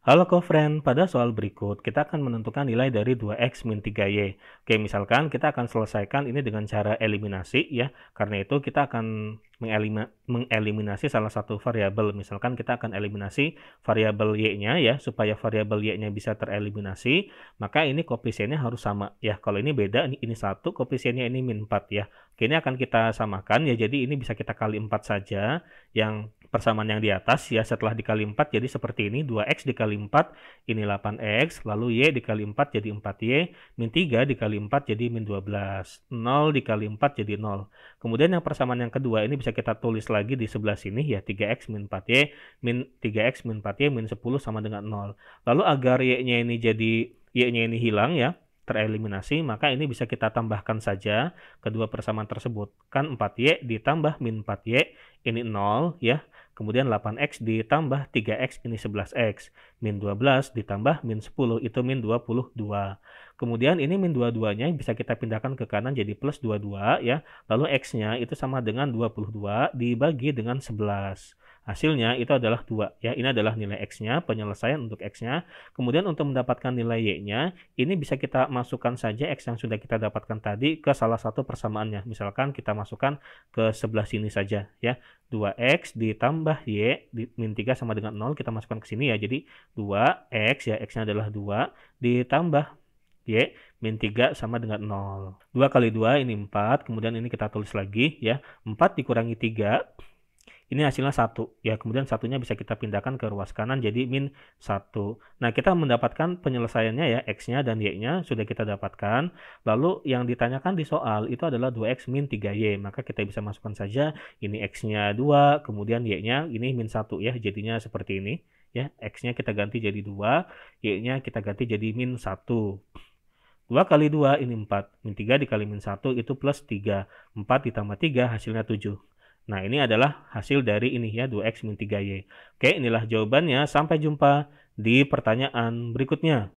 Halo friend. pada soal berikut kita akan menentukan nilai dari 2x min 3y. Oke, misalkan kita akan selesaikan ini dengan cara eliminasi ya. Karena itu kita akan mengelima, mengeliminasi salah satu variabel. Misalkan kita akan eliminasi variabel y-nya ya, supaya variabel y-nya bisa tereliminasi, maka ini koefisiennya harus sama ya. Kalau ini beda, ini, ini satu, koefisiennya ini min 4 ya. Oke, ini akan kita samakan ya. Jadi ini bisa kita kali 4 saja yang persamaan yang di atas ya setelah dikali 4 jadi seperti ini 2x dikali 4 ini 8x lalu y dikali 4 jadi 4y min 3 dikali 4 jadi min 12 0 dikali 4 jadi 0 kemudian yang persamaan yang kedua ini bisa kita tulis lagi di sebelah sini ya 3x min 4y min 3x min 4y min 10 sama dengan 0 lalu agar y-nya ini jadi y-nya ini hilang ya tereliminasi, maka ini bisa kita tambahkan saja kedua persamaan tersebut. Kan 4Y ditambah min 4Y, ini 0 ya. Kemudian 8x ditambah 3x ini 11x. Min 12 ditambah min 10 itu min 22. Kemudian ini min 22-nya bisa kita pindahkan ke kanan jadi plus 22 ya. Lalu x-nya itu sama dengan 22 dibagi dengan 11. Hasilnya itu adalah dua ya. Ini adalah nilai x-nya, penyelesaian untuk x-nya. Kemudian untuk mendapatkan nilai y-nya, ini bisa kita masukkan saja x yang sudah kita dapatkan tadi ke salah satu persamaannya. Misalkan kita masukkan ke sebelah sini saja ya. 2x ditambah y di, min 3 sama dengan 0 kita masukkan ke sini ya. Jadi 2x ya x-nya adalah 2 ditambah Y min 3 sama dengan 0. 2 kali 2 ini 4, kemudian ini kita tulis lagi ya. 4 dikurangi 3 ini hasilnya satu ya kemudian satunya bisa kita pindahkan ke ruas kanan jadi min satu nah kita mendapatkan penyelesaiannya ya x nya dan y nya sudah kita dapatkan lalu yang ditanyakan di soal itu adalah 2x min 3y maka kita bisa masukkan saja ini x nya 2 kemudian y nya ini min satu ya jadinya seperti ini ya x nya kita ganti jadi 2 y nya kita ganti jadi min satu 2 kali 2 ini 4. Min 3 dikali min 1 itu plus 3. 4 ditambah 3 hasilnya 7. Nah, ini adalah hasil dari ini ya, 2x min 3y. Oke, inilah jawabannya. Sampai jumpa di pertanyaan berikutnya.